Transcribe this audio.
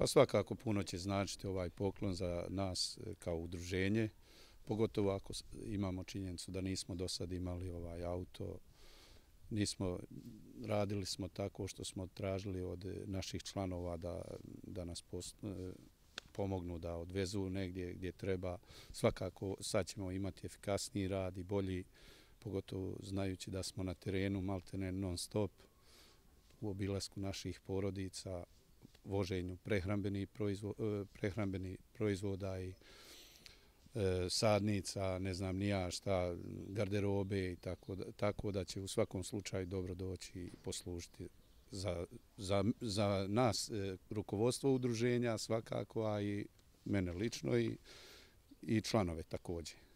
Pa svakako puno će značiti ovaj poklon za nas e, kao udruženje, pogotovo ako imamo činjenicu da nismo do sad imali ovaj auto, nismo radili smo tako što smo tražili od naših članova da, da nas post, e, pomognu da odvezu negdje gdje treba. Svakako sad ćemo imati efikasniji rad i bolji, pogotovo znajući da smo na terenu maltene non stop u obilasku naših porodica, voženju prehrambeni, proizvo, e, prehrambeni proizvoda i e, sadnica, ne znam ni ja šta, garderobe i tako da, tako da će u svakom slučaju dobro doći i poslužiti za, za, za nas e, rukovodstvo udruženja svakako, a i mene lično i, i članove također.